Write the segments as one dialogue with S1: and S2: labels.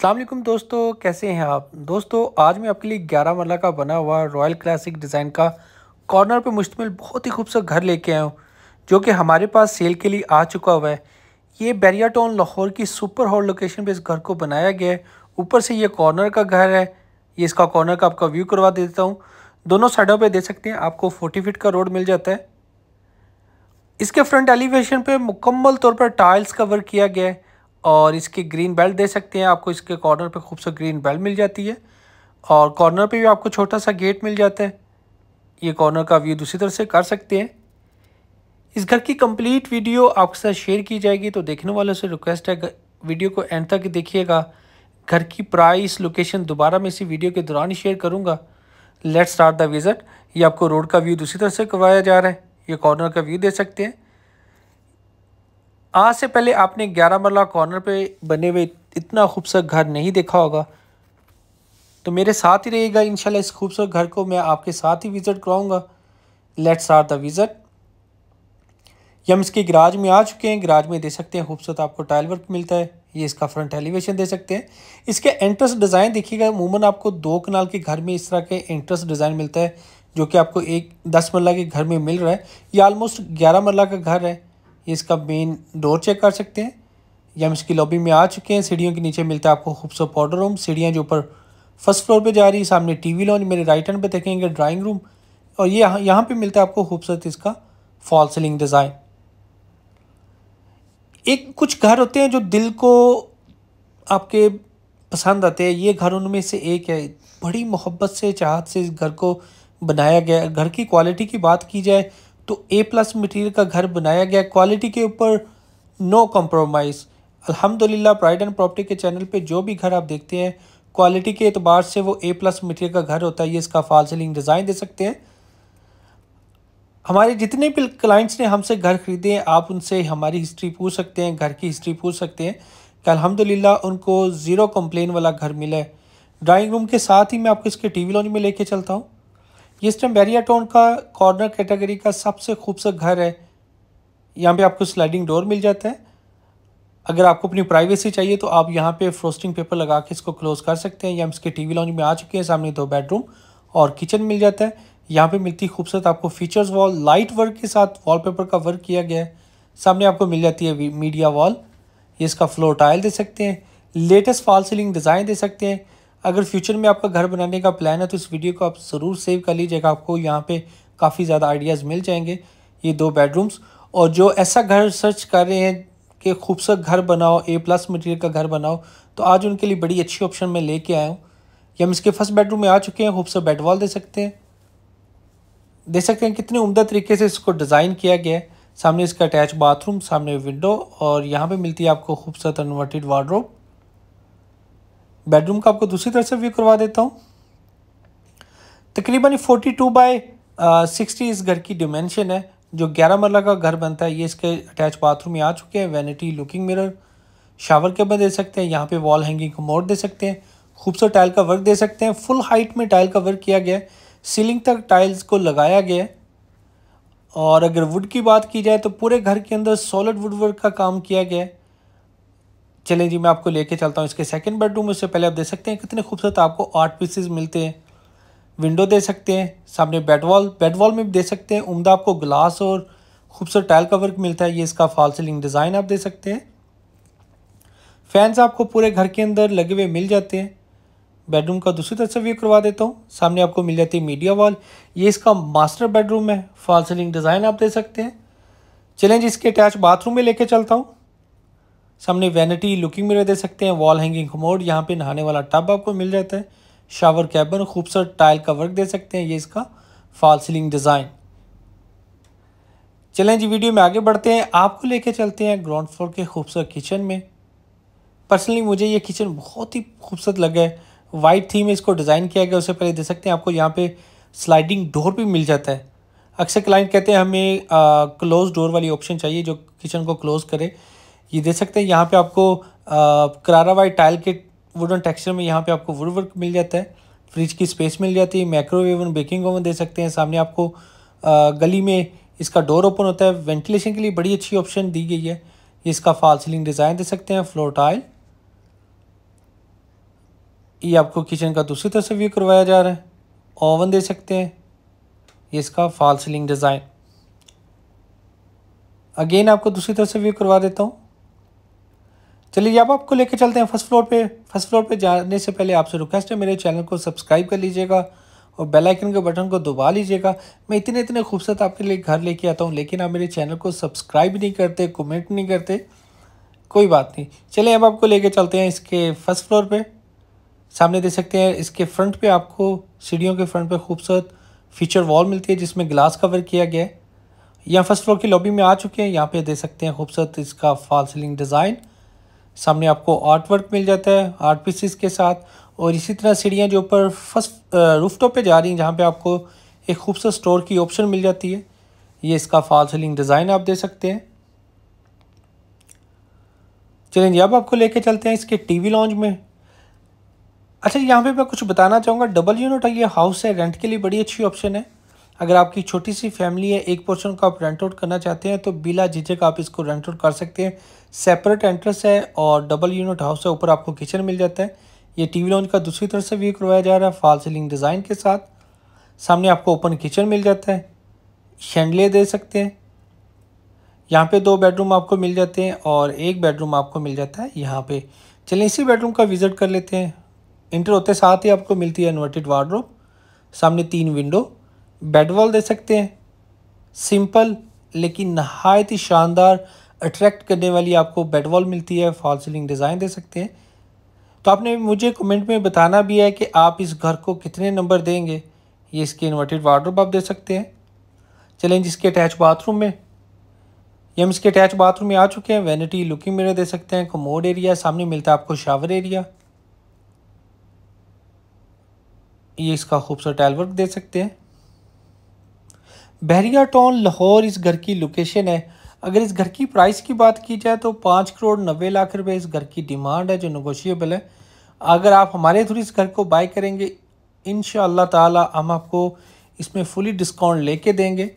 S1: अल्लाम दोस्तों कैसे हैं आप दोस्तों आज मैं आपके लिए ग्यारह मरला का बना हुआ रॉयल क्लासिक डिज़ाइन का कॉर्नर पे मुश्तमिल बहुत ही खूबसूरत घर लेके आया हूँ जो कि हमारे पास सेल के लिए आ चुका हुआ है ये बैरिया टाउन लाहौर की सुपर हॉट लोकेशन पे इस घर को बनाया गया है ऊपर से ये कॉर्नर का घर है ये इसका कॉर्नर का आपका व्यू करवा देता हूँ दोनों साइडों पर दे सकते हैं आपको फोर्टी फिट का रोड मिल जाता है इसके फ्रंट एलिवेशन पर मुकम्मल तौर पर टाइल्स कवर किया गया है और इसकी ग्रीन बेल्ट दे सकते हैं आपको इसके कॉर्नर पे खूबसूरत ग्रीन बेल्ट मिल जाती है और कॉर्नर पे भी आपको छोटा सा गेट मिल जाता है ये कॉर्नर का व्यू दूसरी तरह से कर सकते हैं इस घर की कंप्लीट वीडियो आपके साथ शेयर की जाएगी तो देखने वालों से रिक्वेस्ट है वीडियो को एंड तक देखिएगा घर की प्राइस लोकेशन दोबारा मैं इसी वीडियो के दौरान ही शेयर करूँगा लेट्स स्टार्ट द विज़िट ये आपको रोड का व्यू दूसरी तरह से करवाया जा रहा है ये कॉर्नर का व्यू दे सकते हैं आज से पहले आपने ग्यारह मरला कॉर्नर पे बने हुए इतना खूबसूरत घर नहीं देखा होगा तो मेरे साथ ही रहेगा इंशाल्लाह इस खूबसूरत घर को मैं आपके साथ ही विज़िट कराऊंगा लेट्स आर द विज़िट हम इसके गराज में आ चुके हैं गराज में दे सकते हैं खूबसूरत आपको टाइल वर्क मिलता है ये इसका फ्रंट एलिवेशन दे सकते हैं इसके एंट्रेंस डिज़ाइन देखिएगा अमूमन आपको दो कनाल के घर में इस तरह के एंट्रेंस डिज़ाइन मिलता है जो कि आपको एक दस मरला के घर में मिल रहा है ये आलमोस्ट ग्यारह मरला का घर है इसका मेन डोर चेक कर सकते हैं या हम इसकी लॉबी में आ चुके हैं सीढ़ियों के नीचे मिलता है आपको खूबसूरत पाउडर रूम सीढ़ियाँ जो ऊपर फर्स्ट फ्लोर पे जा रही है सामने टीवी लॉन्च मेरे राइट हैंड पे देखेंगे ड्राइंग रूम और ये यह, यहाँ पे मिलता है आपको खूबसूरत इसका फॉल सीलिंग डिज़ाइन एक कुछ घर होते हैं जो दिल को आपके पसंद आते हैं ये घर उनमें से एक है बड़ी मोहब्बत से चाहत से इस घर को बनाया गया घर की क्वालिटी की बात की जाए तो ए प्लस मटेरियल का घर बनाया गया क्वालिटी के ऊपर नो कॉम्प्रोमाइज़ अल्हम्दुलिल्लाह प्राइड एंड प्रॉपर्टी के चैनल पे जो भी घर आप देखते हैं क्वालिटी के अतबार से वो ए प्लस मटेरियल का घर होता है ये इसका फाल सीलिंग डिज़ाइन दे सकते हैं हमारे जितने भी क्लाइंट्स ने हमसे घर खरीदे हैं आप उनसे हमारी हिस्ट्री पूछ सकते हैं घर की हिस्ट्री पूछ सकते हैं कि अलहमदिल्ला उनको ज़ीरो कंप्लेन वाला घर मिला है ड्राइंग रूम के साथ ही मैं आपको इसके टी वी लॉन्च में लेके चलता हूँ ये बैरिया बैरियाटोन का कॉर्नर कैटेगरी का सबसे खूबसूरत घर है यहाँ पे आपको स्लाइडिंग डोर मिल जाता है अगर आपको अपनी प्राइवेसी चाहिए तो आप यहाँ पे फ्रोस्टिंग पेपर लगा के इसको क्लोज कर सकते हैं या इसके टीवी लॉन्ज में आ चुके हैं सामने दो बेडरूम और किचन मिल जाता है यहाँ पे मिलती खूबसूरत आपको फीचर्स वॉल लाइट वर्क के साथ वॉलपेपर का वर्क किया गया है सामने आपको मिल जाती है मीडिया वॉल ये इसका फ्लोर टाइल दे सकते हैं लेटेस्ट फॉल सीलिंग डिज़ाइन दे सकते हैं अगर फ्यूचर में आपका घर बनाने का प्लान है तो इस वीडियो को आप ज़रूर सेव कर लीजिएगा आपको यहाँ पे काफ़ी ज़्यादा आइडियाज़ मिल जाएंगे ये दो बेडरूम्स और जो ऐसा घर सर्च कर रहे हैं कि खूबसूरत घर बनाओ ए प्लस मटेरियल का घर बनाओ तो आज उनके लिए बड़ी अच्छी ऑप्शन में लेके आया हूँ ये हम इसके फर्स्ट बेडरूम में आ चुके हैं खूबसूरत बेड वॉल दे सकते हैं दे सकते हैं कितने उमदा तरीके से इसको डिज़ाइन किया गया है सामने इसका अटैच बाथरूम सामने विंडो और यहाँ पे मिलती है आपको खूबसूरत इन्वर्टेड वार्ड्रोब बेडरूम का आपको दूसरी तरफ से व्यू करवा देता हूँ तकरीबन फोर्टी टू बाई सिक्सटी इस घर की डिमेंशन है जो ग्यारह मरला का घर बनता है ये इसके अटैच बाथरूम में आ चुके हैं vanity looking mirror shower cabin दे सकते हैं यहाँ पे वॉल हैंगिंग मोड दे सकते हैं खूबसूरत टाइल का वर्क दे सकते हैं फुल हाइट में टाइल का वर्क किया गया है सीलिंग तक टाइल्स को लगाया गया है और अगर वुड की बात की जाए तो पूरे घर के अंदर सॉलिड वुड वर्क का काम किया गया है चलें जी मैं आपको लेके चलता हूँ इसके सेकंड बेडरूम में उससे पहले आप देख सकते हैं कितने खूबसूरत आपको आर्ट पीसेस मिलते हैं विंडो दे सकते हैं सामने बेड वॉल बेड वॉल में भी दे सकते हैं उमदा आपको ग्लास और खूबसूरत टाइल का वर्क मिलता है ये इसका फॉल सीलिंग डिज़ाइन आप दे सकते हैं फैंस आपको पूरे घर के अंदर लगे हुए मिल जाते हैं बेडरूम का दूसरी तरफ से व्यू करवा देता हूँ सामने आपको मिल जाती है मीडिया वॉल ये इसका मास्टर बेडरूम है फॉल सीलिंग डिज़ाइन आप दे सकते हैं चलें जी इसके अटैच बाथरूम में लेके चलता हूँ सामने वैनिटी लुकिंग मिरर दे सकते हैं वॉल हैंगिंग कमोड यहाँ पे नहाने वाला टब आपको मिल जाता है शावर कैबन खूबसूरत टाइल का वर्क दे सकते हैं ये इसका फॉल सीलिंग डिज़ाइन चलें जी वीडियो में आगे बढ़ते हैं आपको लेके चलते हैं ग्राउंड फ्लोर के खूबसूरत किचन में पर्सनली मुझे ये किचन बहुत ही खूबसूरत लगा है वाइट थीम में इसको डिज़ाइन किया गया उससे पहले दे सकते हैं आपको यहाँ पर स्लाइडिंग डोर भी मिल जाता है अक्सर क्लाइंट कहते हैं हमें क्लोज डोर वाली ऑप्शन चाहिए जो किचन को क्लोज करे ये देख सकते हैं यहाँ पे आपको करारा वाइट टाइल के वुडन टेक्सचर में यहाँ पे आपको वुड वर्क मिल जाता है फ्रिज की स्पेस मिल जाती है माइक्रोवेव बेकिंग ओवन दे सकते हैं सामने आपको आ, गली में इसका डोर ओपन होता है वेंटिलेशन के लिए बड़ी अच्छी ऑप्शन दी गई है इसका फाल सीलिंग डिज़ाइन दे सकते हैं फ्लोर टाइल ये आपको किचन का दूसरी तरफ से व्यू करवाया जा रहा है ओवन दे सकते हैं ये इसका फाल सीलिंग डिज़ाइन अगेन आपको दूसरी तरफ से व्यू करवा देता हूँ चलिए अब आपको लेके चलते हैं फर्स्ट फ्लोर पे फर्स्ट फ्लोर पे जाने से पहले आपसे रिक्वेस्ट है मेरे चैनल को सब्सक्राइब कर लीजिएगा और बेल आइकन के बटन को दबा लीजिएगा मैं इतने इतने खूबसूरत आपके लिए घर लेके आता हूँ लेकिन आप मेरे चैनल को सब्सक्राइब नहीं करते कमेंट नहीं करते कोई बात नहीं चलिए अब आपको लेके चलते हैं इसके फर्स्ट फ्लोर पर सामने देख सकते हैं इसके फ्रंट पर आपको सीढ़ियों के फ्रंट पर खूबसूरत फीचर वॉल मिलती है जिसमें ग्लास कवर किया गया है यहाँ फर्स्ट फ्लोर की लॉबी में आ चुके हैं यहाँ पर दे सकते हैं खूबसूरत इसका फॉल सीलिंग डिज़ाइन सामने आपको आर्ट वर्क मिल जाता है आर्ट पीसीस के साथ और इसी तरह सीढ़ियाँ जो ऊपर फर्स्ट रूफ टॉप पर जा रही हैं जहाँ पर आपको एक खूबसूरत स्टोर की ऑप्शन मिल जाती है ये इसका फॉल सीलिंग डिज़ाइन आप दे सकते हैं चलें अब आपको लेके चलते हैं इसके टीवी लॉन्च में अच्छा यहाँ पे मैं कुछ बताना चाहूँगा डबल यूनिट ये हाउस है रेंट के लिए बड़ी अच्छी ऑप्शन है अगर आपकी छोटी सी फैमिली है एक पोर्शन को आप रेंट आउट करना चाहते हैं तो बिला झिझक आप इसको रेंट आउट कर सकते हैं सेपरेट एंट्रेंस है और डबल यूनिट हाउस है ऊपर आपको किचन मिल जाता है ये टी लॉन्च का दूसरी तरफ से व्यू करवाया जा रहा है फॉल सीलिंग डिज़ाइन के साथ सामने आपको ओपन किचन मिल जाता है शेंडले दे सकते हैं यहाँ पे दो बेडरूम आपको मिल जाते हैं और एक बेडरूम आपको मिल जाता है यहाँ पे चलिए इसी बेडरूम का विज़िट कर लेते हैं इंटर होते साथ ही आपको मिलती है इन्वर्टेड वार्डरूम सामने तीन विंडो बेड वॉल दे सकते हैं सिंपल लेकिन नहायत ही शानदार अट्रैक्ट करने वाली आपको बेड वॉल मिलती है फॉल सीलिंग डिज़ाइन दे सकते हैं तो आपने मुझे कमेंट में बताना भी है कि आप इस घर को कितने नंबर देंगे ये इसके इन्वर्टेड वार्ड्रोब आप दे सकते हैं चलें जिसके अटैच बाथरूम में ये हम इसके अटैच बाथरूम में आ चुके हैं वैनिटी लुकिंग मिरर दे सकते हैं कमोड एरिया सामने मिलता है आपको शावर एरिया ये इसका खूबसूरत टाइल वर्क दे सकते हैं बहरिया टाउन लाहौर इस घर की लोकेशन है अगर इस घर की प्राइस की बात की जाए तो पाँच करोड़ नब्बे लाख रुपए इस घर की डिमांड है जो नगोशियबल है अगर आप हमारे थ्रू इस घर को बाय करेंगे इन ताला हम आपको इसमें फुली डिस्काउंट लेके देंगे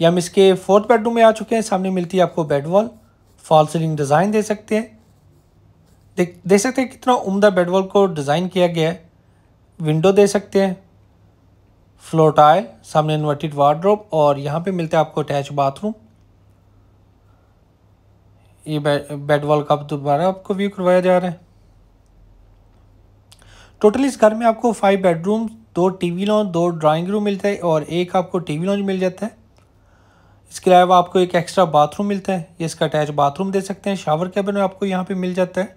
S1: या हम इसके फोर्थ बेडरूम में आ चुके हैं सामने मिलती है आपको bed wall fall ceiling design दे सकते हैं देख दे सकते हैं कितना उम्दा बेड वॉल को डिज़ाइन किया गया है विंडो दे सकते हैं फ्लोर टाइल सामने इन्वर्टेड वार्ड्रोब और यहाँ पे मिलते हैं आपको अटैच बाथरूम ये बेड वॉल का दोबारा आपको व्यू करवाया जा रहा है टोटल इस घर में आपको फाइव बेडरूम दो टीवी लॉन्च दो ड्राइंग रूम मिलता है और एक आपको टीवी लॉन्च मिल जाता है इसके अलावा आपको एक एक्स्ट्रा बाथरूम मिलता है ये इसका अटैच बाथरूम दे सकते हैं शावर कैबिन आपको यहाँ पे मिल जाता है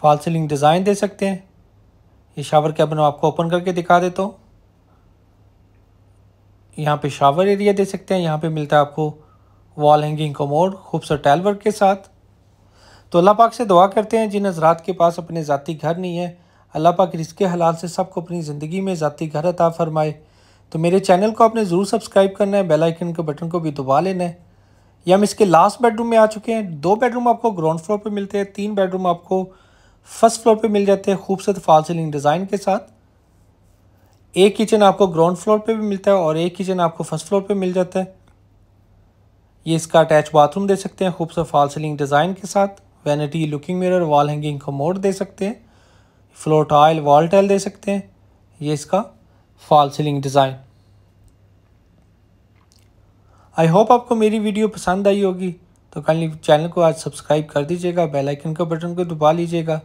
S1: फॉल सीलिंग डिज़ाइन दे सकते हैं ये शावर कैबिन आपको ओपन करके दिखा देता हूँ यहाँ पे शावर एरिया दे सकते हैं यहाँ पे मिलता है आपको वॉल हैंगिंग कमोड खूबसूरत टाइल वर्क के साथ तो अल्लाह पाक से दुआ करते हैं जिन हजरात के पास अपने ज़ाती घर नहीं है अल्लाह पाक रिस्क हलाल से सबको अपनी ज़िंदगी में ज़ाती घर अता फरमाए तो मेरे चैनल को आपने ज़रूर सब्सक्राइब करना है बेल आइकन के बटन को भी दबा लेना है या हम इसके लास्ट बेडरूम में आ चुके हैं दो बेडरूम आपको ग्राउंड फ्लोर पर मिलते हैं तीन बेडरूम आपको फर्स्ट फ्लोर पे मिल जाते हैं खूबसूरत फॉल सीलिंग डिज़ाइन के साथ एक किचन आपको ग्राउंड फ्लोर पे भी मिलता है और एक किचन आपको फर्स्ट फ्लोर पे मिल जाता है ये इसका अटैच बाथरूम दे सकते हैं खूबसूरत फॉल सीलिंग डिज़ाइन के साथ vanity looking mirror wall hanging को मोड दे सकते हैं फ्लोर टाइल वॉल टाइल दे सकते हैं ये इसका fall ceiling design I hope आपको मेरी वीडियो पसंद आई होगी तो काइंडली चैनल को आज सब्सक्राइब कर दीजिएगा बेल आइकन का बटन को दबा लीजिएगा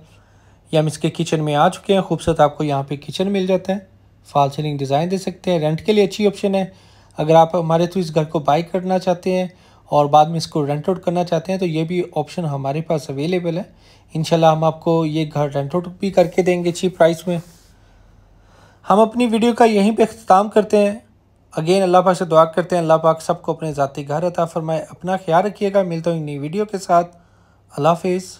S1: या हम इसके किचन में आ चुके हैं खूबसूरत आपको यहाँ पे किचन मिल जाता है फॉल सीलिंग डिज़ाइन दे सकते हैं रेंट के लिए अच्छी ऑप्शन है अगर आप हमारे थ्रू इस घर को बाई करना चाहते हैं और बाद में इसको रेंट आउट करना चाहते हैं तो ये भी ऑप्शन हमारे पास अवेलेबल है इन हम आपको ये घर रेंट आउट भी करके देंगे अच्छी प्राइस में हम अपनी वीडियो का यहीं पर अख्ताम करते हैं अगेन अल्लाह पाक से दुआ करते हैं अल्लाह पाक सबको अपने ज़ाती घर अता फरमाए अपना ख्याल रखिएगा मिलता हूँ नई वीडियो के साथ अल्लाह हाफिज़